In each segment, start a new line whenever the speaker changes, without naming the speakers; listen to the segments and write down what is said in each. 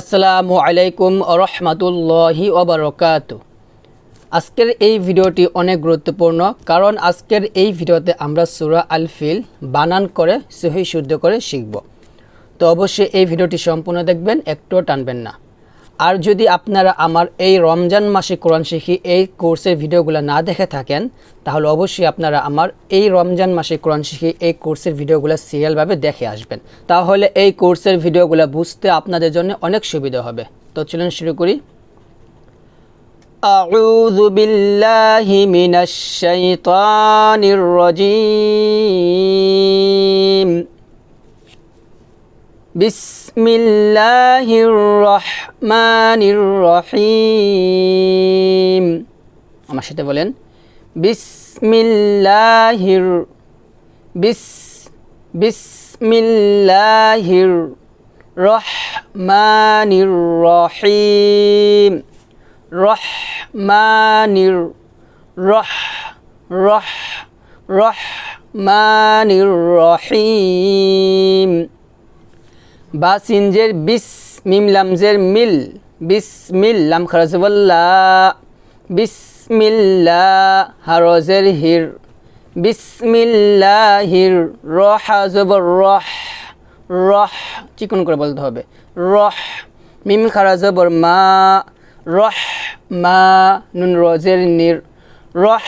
আসসালামু আলাইকুম রহমাতুল্লাহি ওবরকাত আজকের এই ভিডিওটি অনেক গুরুত্বপূর্ণ কারণ আজকের এই ভিডিওতে আমরা সুরা আল ফিল বানান করে সহি শুদ্ধ করে শিখব তো অবশ্যই এই ভিডিওটি সম্পূর্ণ দেখবেন একটুও টানবেন না আর যদি আপনারা আমার এই রমজান মাসে কোরআন শিখি এই কোর্সের ভিডিওগুলো না দেখে থাকেন তাহলে অবশ্যই আপনারা আমার এই রমজান মাসে কোরআন শিখি এই কোর্সের ভিডিওগুলো সিরিয়ালভাবে দেখে আসবেন তাহলে এই কোর্সের ভিডিওগুলো বুঝতে আপনাদের জন্য অনেক সুবিধা হবে তো চলুন শুরু করি أعوذ بالله من الشيطان الرجيم بسم الله الرحمن الرحيم أما شئت بولين بسم الله ال... بس... بسم الله الرحمن الرحيم رحمن الرح رح رحمن الرحيم رح... رح... رح... رح... رح... رح... رح... رح... বা সিনজের বিস মিম লামজের মিল মিল লাম খরচবল্লা বিসমিল্লা হারজের হির বিসমিল্লাহির হির রহ রহ চিকন করে বলতে হবে রহ মিম খারাজবর মা রহ মা নুন রজের নির রহ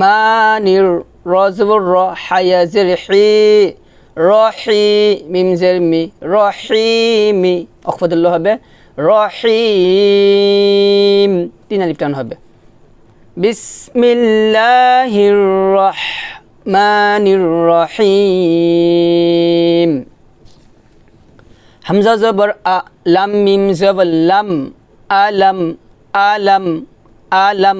মা নির রজবর রহ হায়াজের হি রহি মিমজের মি রহিমি অকফদুল্লাহ হবে রহিম তিন আলিফ হবে বিসমিল্লাহির রহমানির রহিম হামজা জবর আ লাম মিম জবর আলম আলম আলাম আলাম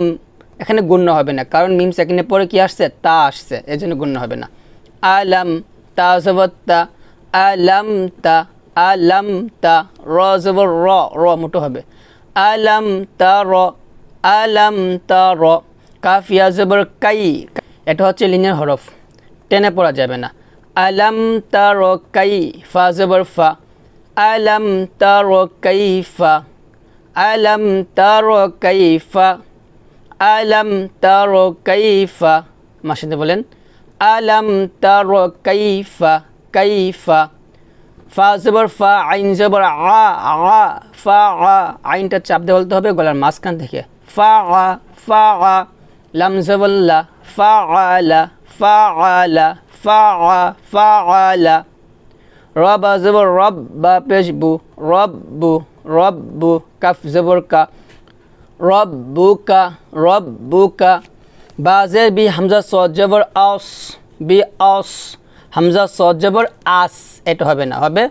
এখানে গুণ্য হবে না কারণ মিম সেকেন্ডে পরে কি আসছে তা আসছে এজন্য গুণ্য হবে না আলম তা জবর তা আলাম তা আলাম তা র জবর র র মোটো হবে আলাম তা র আলাম তা র কাফিয়া জবর কাই এটা হচ্ছে লিনের হরফ টেনে পড়া যাবে না আলাম তা র কাই ফা জবর ফা আলাম তা র কাই ফা আলাম তা র কাই ফা আলাম তা র কাই ফা মাসিদে বলেন ألم تر كيف كيف ফা জবর ফা আইন জবর আ আ ফা আ আইনটা চাপ দিয়ে বলতে হবে গলার মাঝখান থেকে ফা আ ফা আ লাম জবল্লা ফা আলা ফা আলা ফা আ ফা আলা রব জবর রব বা পেশবু রব্বু রব্বু কাফ জবর কা রব্বু কা রব্বু কা বাজে বি হামজা সজ্জবর আস বি আস হামজা সজ্জবর আস এটা হবে না হবে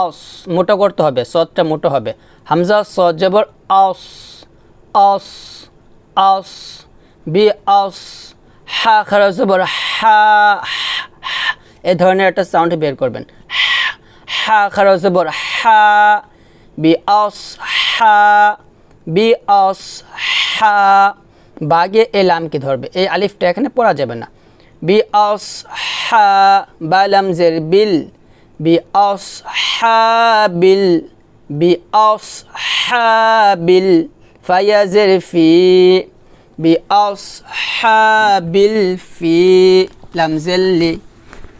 আস মোটো করতে হবে সদটা মোটো হবে হামজা সজ্জবর আস আস আস বি আস হা খারাজবর হা এ ধরনের একটা সাউন্ড বের করবেন হা খারাজবর হা বি আস হা বি আস হা বাগে এ লামকে ধরবে এই আলিফটা এখানে পড়া যাবে না বি অস হা বা জের বিল বি অস হা বিল বি অস হা বিল ফায়াজের ফি বি অস হা বিল ফি লামজেল্লি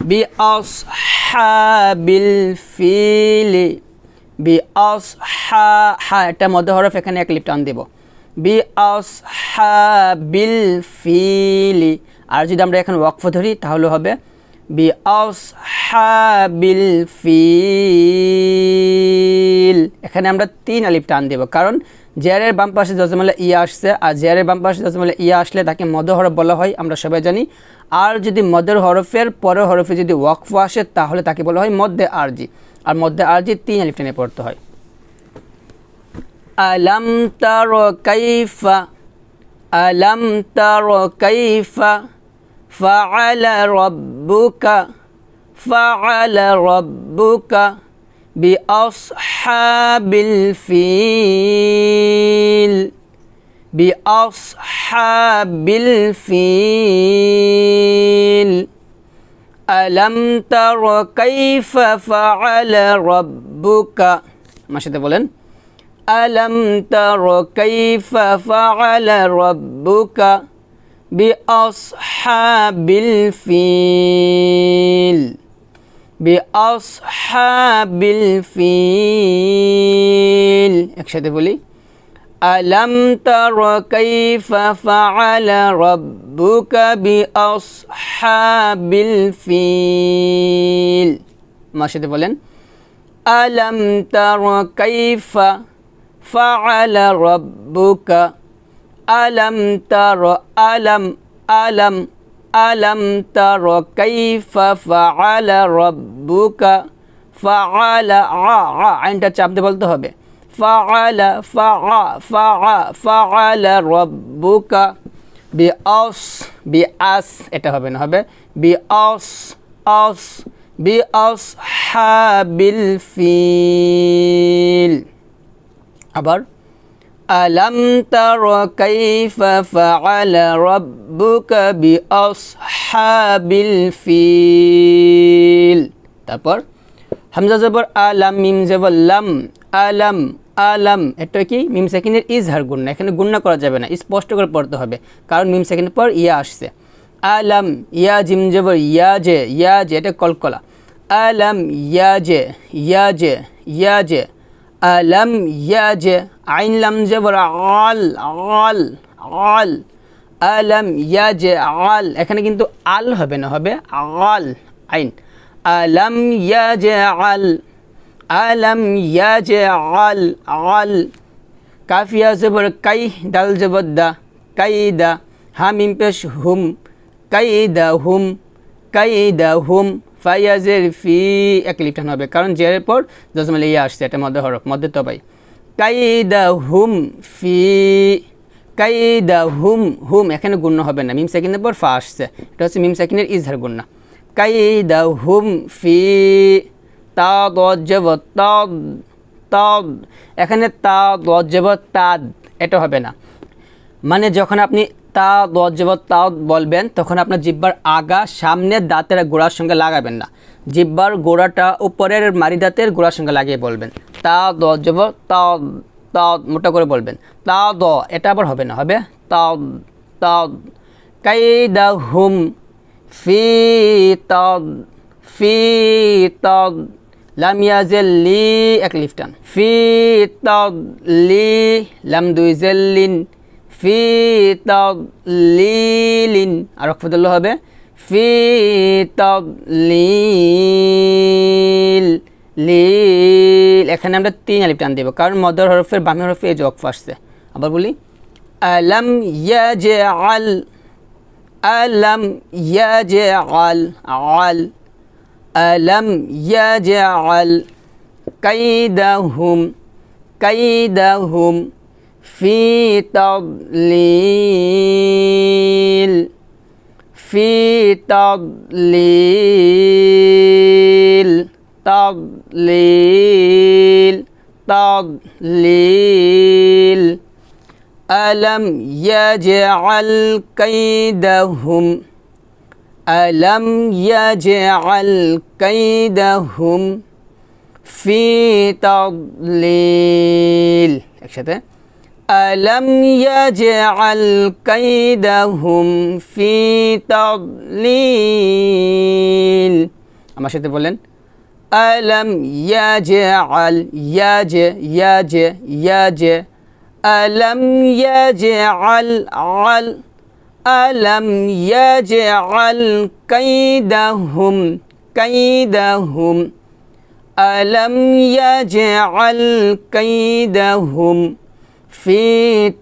বি অস হা বিল ফিলি বি অস হা হা একটা মধ্য হরফ এখানে এক লিপ টান দেবো বি বিল ফিলি আর যদি আমরা এখন ওয়াকফ ধরি তাহলে হবে বি বিল ফিল এখানে আমরা তিন আলিফ টান দেব কারণ জেয়ারের বাম পাশে জজমালা ই আসছে আর জেয়ারের বাম পাশে জজমালা ই আসলে তাকে মদ হরফ বলা হয় আমরা সবাই জানি আর যদি মদের হরফের পরের হরফে যদি ওয়াকফ আসে তাহলে তাকে বলা হয় মধ্যে আরজি আর মধ্যে আরজি তিন আলিফ টানে পড়তে হয় ألم تر كيف ألم تر كيف فعل ربك فعل ربك بأصحاب الفيل بأصحاب الفيل ألم تر كيف فعل ربك ما شئت بولن ألم تر كيف فعل ربك بأصحاب الفيل بأصحاب الفيل اكشد بولي ألم تر كيف فعل ربك بأصحاب الفيل ما شد بولين ألم تر كيف فعل ربك ألم تر ألم ألم ألم تر كيف فعل ربك فعل عندك চাপ বলতে হবে فعل فع فع فعل ربك بأص بأص এটা হবে না হবে بأس أس بأصحاب الفيل আবার আলম তর কৈফ ফআল রব্বুকা ফিল তারপর হামজা জবর আলম মিম জবর লাম আলম আলম এটা কি মিম সেকেন্ডের ইজহার গুন্না এখানে গুন্না করা যাবে না স্পষ্ট করে পড়তে হবে কারণ মিম সেকেন্ডের পর ইয়া আসছে আলম ইয়া জিম জবর ইয়া জে ইয়া জে এটা কলকলা আলম ইয়া জে ইয়া জে ইয়া জে আলম ইয়াজ আইন লাম যে বলা আল অল অল আলম ইয়াজ আল এখানে কিন্তু আল হবে না হবে আল আইন আলম ইয়াজ আল আলম ইয়াজ আল আল কাফিয়া জবর কাই ডাল জবদ্দা কাইদা হামিম পেশ হুম কাইদা হুম কাইদা হুম ফাইয়াজের ফি এক লিপ্টান হবে কারণ জেরের পর জজমালে ইয়া আসছে এটা মধ্যে হরফ মধ্যে তবাই কাইদা হুম ফি কাইদা হুম হুম এখানে গুণ্য হবে না মিম সেকেন্ডের পর ফা আসছে এটা হচ্ছে মিম সেকেন্ডের ইজহার গুণ্য কাইদা হুম ফি তাদ তাদ তাদ এখানে তাদ লজ্জাব তাদ এটা হবে না মানে যখন আপনি তা তাও বলবেন তখন আপনার জিব্বার আগা সামনের দাঁতের গোড়ার সঙ্গে লাগাবেন না জিব্বার গোড়াটা উপরের মারি দাঁতের গোড়ার সঙ্গে লাগিয়ে বলবেন তা দজবর তাও তাও মোটা করে বলবেন তা দ এটা আবার হবে না হবে তাও তাও দা হুম ফি তাদ ফি তাদ লাম লি এক লিফটান ফি তাদ লি লাম দুই জেল লিন ফি তলিন আর রকফতুল্লাহ হবে ফি লিল এখানে আমরা তিন আলিফ টান দেবো কারণ মদর হরফের বামে হরফে এই জকফ আসছে আবার বলি আলম ইয়াজে আল আলম ইয়াজে আল আল আলম ইয়াজে আল কাইদাহুম কাইদাহুম في تضليل في تضليل تضليل تضليل ألم يجعل كيدهم ألم يجعل كيدهم في تضليل ألم يجعل كيدهم في تضليل أما সাথে বলেন ألم يجعل يج يج يج ألم يجعل عل ألم يجعل كيدهم كيدهم ألم يجعل كيدهم في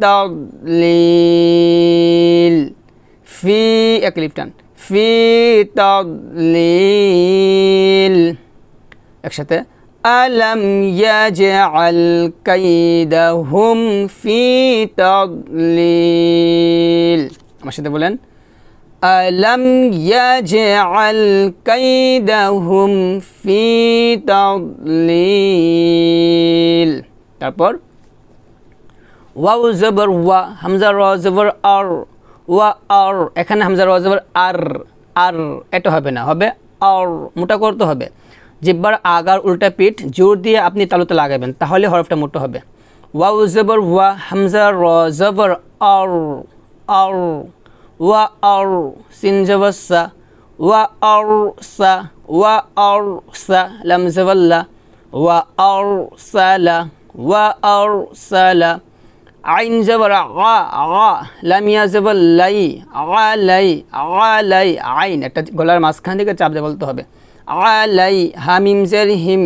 تضليل في أكليفتان في تضليل أكشتة ألم يجعل كيدهم في تضليل আমার সাথে বলেন ألم يجعل كيدهم في تضليل তারপর ওয়াউ জবর ওয়া হামজা র জবর আর ওয়া আর এখানে হামজা র জবর আর আর এটা হবে না হবে আর মোটা করতে হবে জিব্বার আগার উল্টা পিঠ জোর দিয়ে আপনি তালুতে লাগাবেন তাহলে হরফটা মোটো হবে ওয়াউ জবর ওয়া হামজা র জবর আর আর ওয়া আর সিন জবর সা ওয়া আর সা ওয়া আর সা লাম জবল্লা ওয়া আর সালা ওয়া আর সালা আইন জবর আগা আগা লামিয়া জবর লাই আগা লাই আগা লাই আইন একটা গলার মাঝখান থেকে চাপ দিয়ে বলতে হবে আই লাই হামিম জের হিম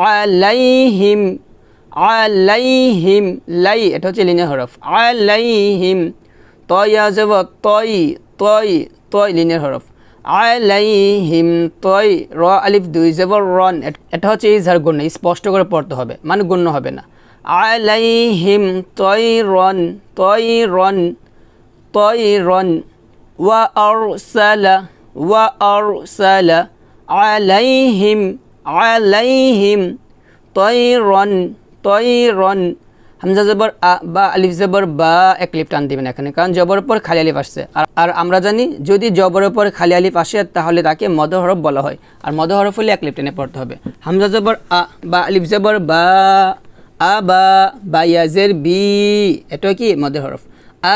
আগা লাই হিম আলাইহিম লাই এটা হচ্ছে লিনে হরফ আলাইহিম তয় আসব তই তই তয় লিনিয়ার হরফ আলাইহিম তয় র আলিফ দুই যাব রন এটা হচ্ছে ইজহার গণ্য স্পষ্ট করে পড়তে হবে মানে গণ্য হবে না আলাইহিম তৈরন তৈরন তৈরন ওয়া আরসালা ওয়া আরসালা আলাইহিম আলাইহিম তৈরন তৈরন হামজা জবর আ বা আলিফ জবর বা এক লিফ টান দেবেন এখানে কারণ জবর ওপর খালি আলিফ আসছে আর আমরা জানি যদি জবর ওপর খালি আলিফ আসে তাহলে তাকে মদ হরফ বলা হয় আর মদ হরফ হলে এক লিফ টেনে পড়তে হবে হামজা জবর আ বা আলিফ জবর বা আবা বা বি এটা কি মধ্যে হরফ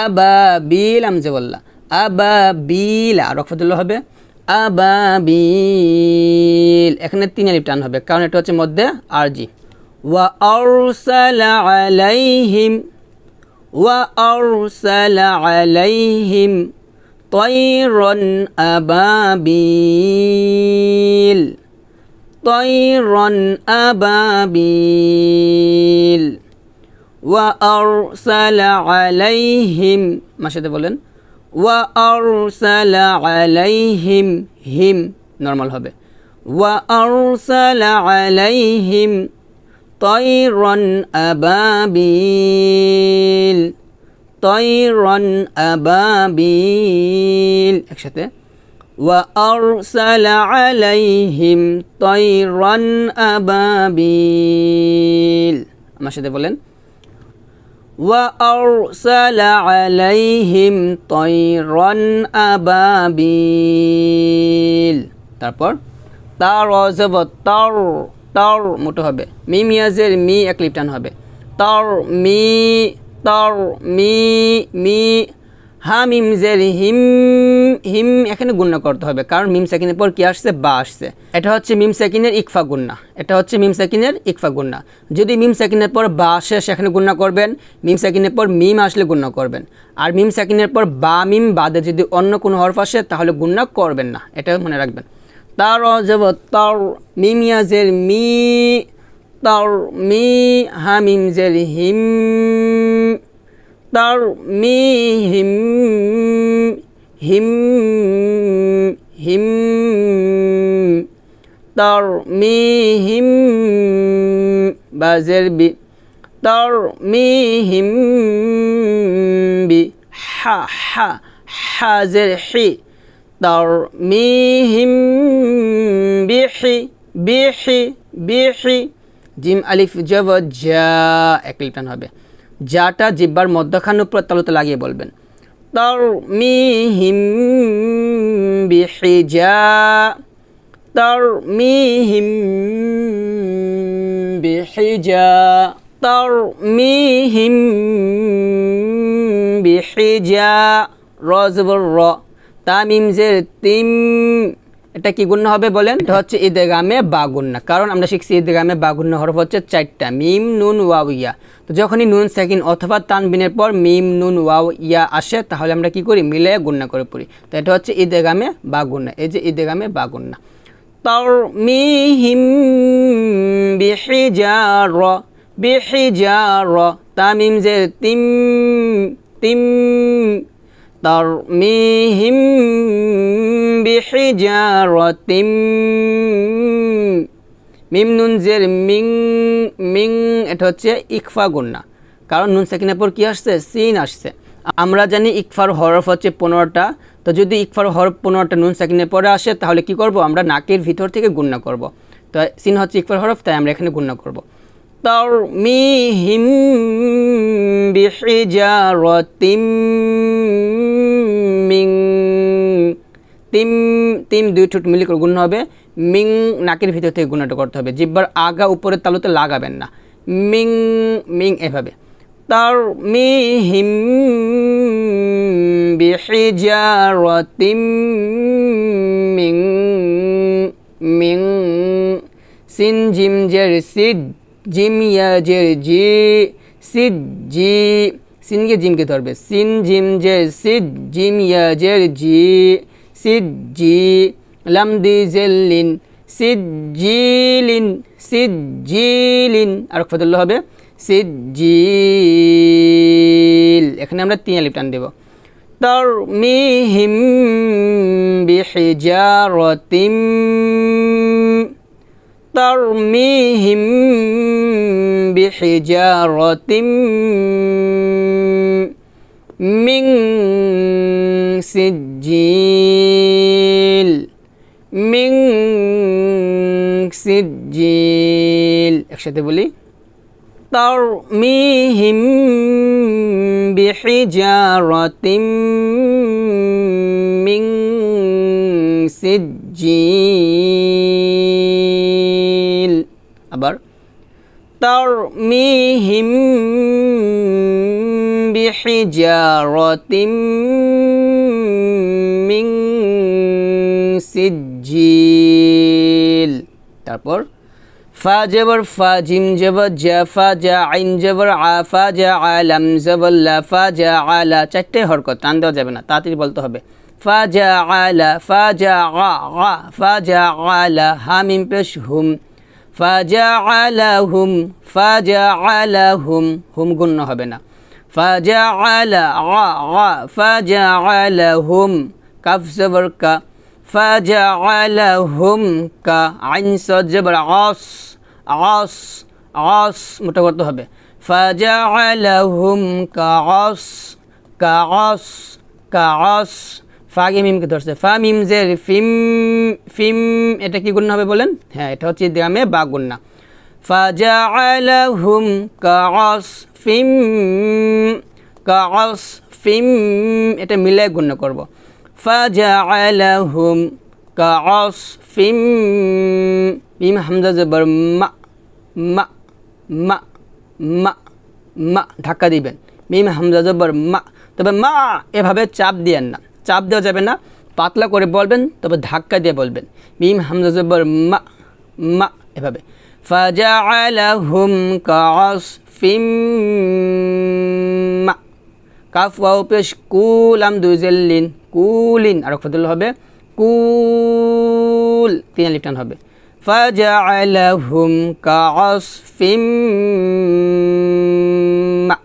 আবা বিল বললাম আবা বিল আর রকফতুল্লাহ হবে আবা বিল এখানে তিন আলিফ টান হবে কারণ এটা হচ্ছে মধ্যে আরজি ওয়া আরসালা আলাইহিম ওয়া আরসালা আলাইহিম طيرا বিল طيرا أبابيل وأرسل عليهم ما সাথে বলেন وأرسل عليهم هم নরমাল হবে وأرسل عليهم طيرا أبابيل طيرا أبابيل একসাথে وأرسل عليهم طيرا أبابيل আমার সাথে বলেন وأرسل عليهم طيرا أبابيل তারপর তার অজব তর তর মোটো হবে মি মিয়াজের মি এক হবে তার মি তার মি মি হা মিম জের হিম হিম এখানে গুন্না করতে হবে কারণ মিম সেকিনের পর কি আসছে বা আসছে এটা হচ্ছে মিম সেকিনের ইকফা গুন্না এটা হচ্ছে মিম সেকিনের ইকফা গুন্না যদি মিম সেকিনের পর বা আসে সেখানে গুন্না করবেন মিম সেকিনের পর মিম আসলে গুন্না করবেন আর মিম সেকিনের পর বা মিম বাদে যদি অন্য কোনো হরফ আসে তাহলে গুন্না করবেন না এটা মনে রাখবেন তার যাব তার মিম ইয়াজের মি তার মি হা মিম জের হিম তারমিহিম হিম হিম তারমিহিম বাজের বি তারমিহিম বি হা হা হাজের হি তারমিহিম বিহি বিহি বিহি জিম আলিফ জব জ্যা এক হবে যাটা জিব্বার মধ্যখানে উপর তালুতে লাগিয়ে বলবেন তরমিহিম বিহিজা তরমিহিম বিহিজা তরমিহিম বিহিজা রজবর র তামিম জের তিম এটা কি গুণ্য হবে বলেন এটা হচ্ছে ঈদগামে বা গুণ্য কারণ আমরা শিখছি ঈদগামে বা গুণ্য হরফ হচ্ছে চারটা মিম নুন ওয়াও ইয়া তো যখনই নুন সেকেন্ড অথবা তানবিনের পর মিম নুন ওয়াও ইয়া আসে তাহলে আমরা কি করি মিলে গুণ্য করে পড়ি তো এটা হচ্ছে ঈদগামে বা গুণ্য এই যে ঈদগামে বা গুণ্য তরমিহিম বিহিজার বিহিজার তামিম যে তিম তিম ترميهم بحجارة মিম নুন জের মিং মিং এটা হচ্ছে ইকফা গুন্না কারণ নুন সাকিনের পর কী আসছে সিন আসছে আমরা জানি ইকফার হরফ হচ্ছে পনেরোটা তো যদি ইকফার হরফ পনেরোটা নুন সাকিনের পরে আসে তাহলে কি করব আমরা নাকের ভিতর থেকে গুন্না করব তো সিন হচ্ছে ইকফার হরফ তাই আমরা এখানে গুন্না করব ترميهم بحجارة من তিম তিম দুই ঠোঁট মিলি করে গুণ হবে মিং নাকের ভিতর থেকে গুণাটা করতে হবে জিব্বার আগা উপরের তালুতে লাগাবেন না মিং মিং এভাবে তার মি হিম বিহিজারতিম মিং মিং সিন জিম জের সিদ জিম ইয়া জে জি সিদ জি সিনকে জিমকে ধরবে সিন জিম জে সিদ জিম ইয়া জের জি সিদ জি লাম দি জেলিন সিদ জিলিন সিদ জিলিন আর ফদুল্ল হবে সিদ জি এখানে আমরা তিন আলিপ টান দেব তর মিহিম বিহিজারতিম ترميهم بحجارة من سجيل من سجيل একসাথে بولي ترميهم بحجارة من سجيل ترميهم بحجارة من سجيل তারপর ফা জবর ফা জিম জবর জা ফা আইন জবর আ ফা আলম আলাম জবর লা ফা আলা চারটে হরকত টান দেওয়া যাবে না তাড়াতাড়ি বলতে হবে ফা জা আলা ফা জা আ ফা জা আলা হামিম পেশ হুম فجعلهم فجعلهم هم قلنا هبنا فجعل ع فجعلهم كف صفر ك فجعلهم ك عين صاد جبر عص عص عص متقطع هب فجعلهم كعص كعص كعص ফাগে মিমকে ধরছে ফা মিম যে ফিম ফিম এটা কি গুণ হবে বলেন হ্যাঁ এটা হচ্ছে দামে বা কাস ফিম কাস ফিম এটা মিলে গুণনা করব কাস ফিম মিম হামজা জবর মা মা মা মা ধাক্কা দিবেন মিম হামজা জবর মা তবে মা এভাবে চাপ দিয়েন না চাপ দেওয়া যাবে না পাতলা করে বলবেন তবে ধাক্কা দিয়ে বলবেন মিম হামজা জব্বর মা মা এভাবে মা কুলাম দুজেল্লিন কুলিন আর ফদুল হবে কুল তিন লিফটান হবে মা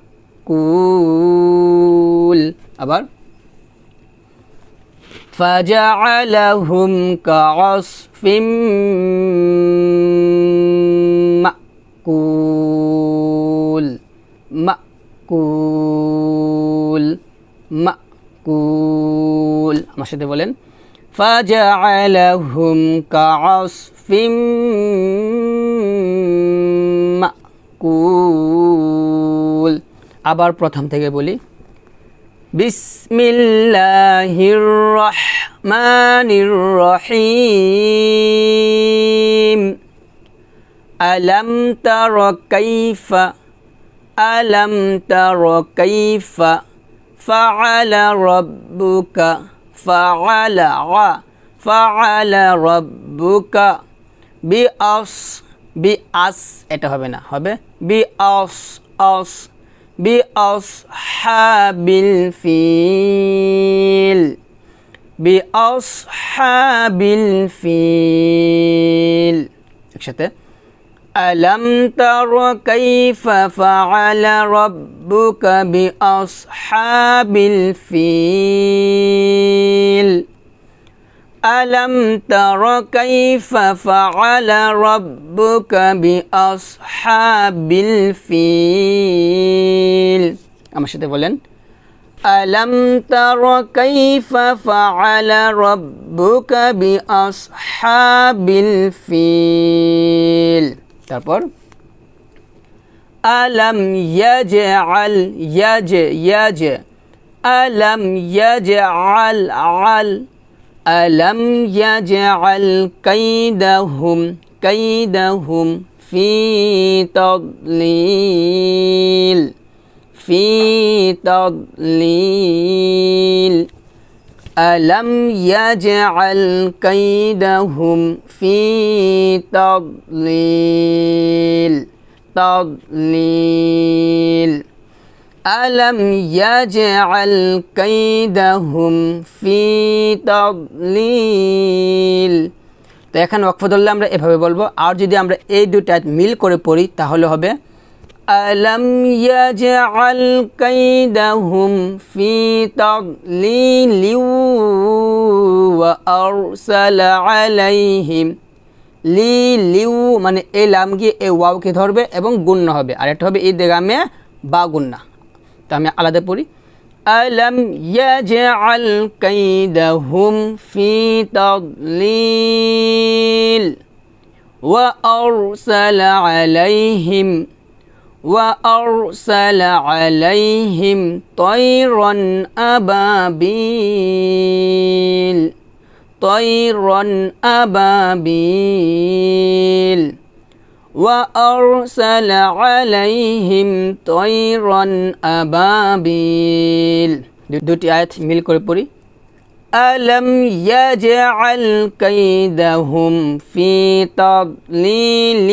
কুল আবার فجعلهم كعصف مأكول مأكول مأكول আমার সাথে বলেন فجعلهم كعصف مأكول আবার প্রথম থেকে বলি بسم الله الرحمن الرحيم ألم تر كيف ألم تر كيف فعل ربك فعل فعل ربك بأص بأص এটা হবে بأص أص بأصحاب الفيل بأصحاب الفيل ألم تر كيف فعل ربك بأصحاب الفيل ألم تر كيف فعل ربك بأصحاب الفيل أما شده বলেন ألم تر كيف فعل ربك بأصحاب الفيل তারপর ألم يجعل يج يج ألم يجعل عل ألم يجعل كيدهم كيدهم في تضليل في تضليل ألم يجعل كيدهم في تضليل تضليل ألم يجعل كيدهم في تضليل তো এখানে ওয়াকফ ধরলে আমরা এভাবে বলবো আর যদি আমরা এই দুটা মিল করে পড়ি তাহলে হবে ألم يجعل كيدهم في تضليل وأرسل عليهم লি লিউ মানে এ লাম গিয়ে এই ওয়াওকে ধরবে এবং গুণ্য হবে আর একটা হবে এই দেগামে বা গুণ্না আমি আলাদা পড়ি আলম ইয়াজআল কাইদাহুম ফি তাদলিল ওয়া আরসাল আলাইহিম ওয়া আরসাল আলাইহিম طيرا আবাবিল طيرا আবাবিল وأرسل عليهم طيرا أبابيل دوتي آيات ميل كوري পড়ি ألم يجعل كيدهم في تضليل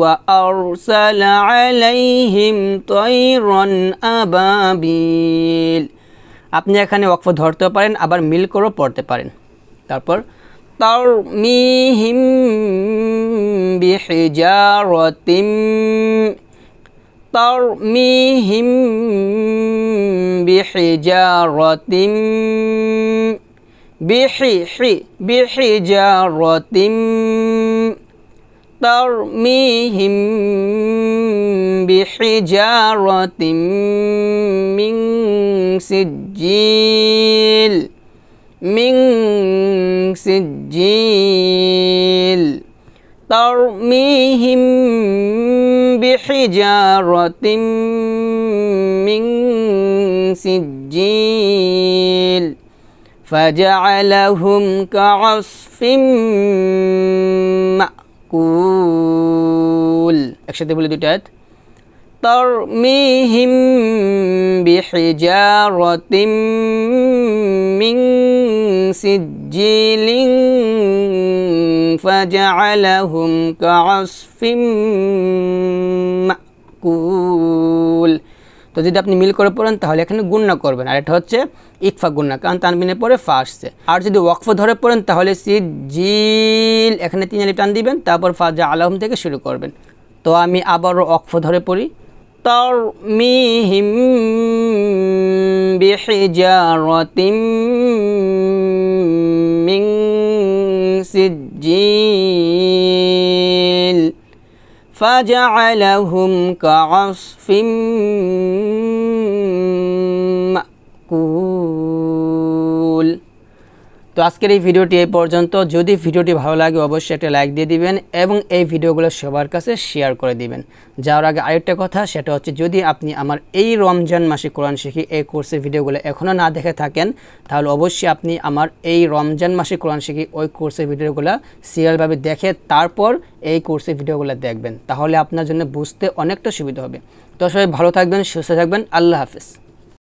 وأرسل عليهم طيرا أبابيل আপনি এখানে ওয়াকফ ধরতে পারেন আবার মিল করেও পড়তে পারেন তারপর ترميهم بحجارة ترميهم بحجارة بحي بحجارة ترميهم بحجارة من سجيل من سجيل ترميهم بحجارة من سجيل فجعلهم كعصف مأكول একসাথে বলে দুটো ترميهم بحجارة من سجيل فجعلهم كعصف مأكول তো যদি আপনি মিল করে পড়েন তাহলে এখানে গুন্না করবেন আর এটা হচ্ছে ইকফা গুন্না কারণ তানবিনের পরে ফা আর যদি ওয়াকফ ধরে পড়েন তাহলে সিট জিল এখানে তিন আলি টান দিবেন তারপর ফা আলহম থেকে শুরু করবেন তো আমি আবারও ওয়াকফ ধরে পড়ি ترميهم بحجارة من سجيل فجعلهم كعصف مأكول তো আজকের এই ভিডিওটি এই পর্যন্ত যদি ভিডিওটি ভালো লাগে অবশ্যই একটা লাইক দিয়ে দিবেন এবং এই ভিডিওগুলো সবার কাছে শেয়ার করে দিবেন যাওয়ার আগে আরেকটা কথা সেটা হচ্ছে যদি আপনি আমার এই রমজান মাসে কোরআন শিখি এই কোর্সের ভিডিওগুলো এখনও না দেখে থাকেন তাহলে অবশ্যই আপনি আমার এই রমজান মাসে কোরআন শিখি ওই কোর্সের ভিডিওগুলো সিরিয়ালভাবে দেখে তারপর এই কোর্সের ভিডিওগুলো দেখবেন তাহলে আপনার জন্য বুঝতে অনেকটা সুবিধা হবে তো সবাই ভালো থাকবেন সুস্থ থাকবেন আল্লাহ হাফিজ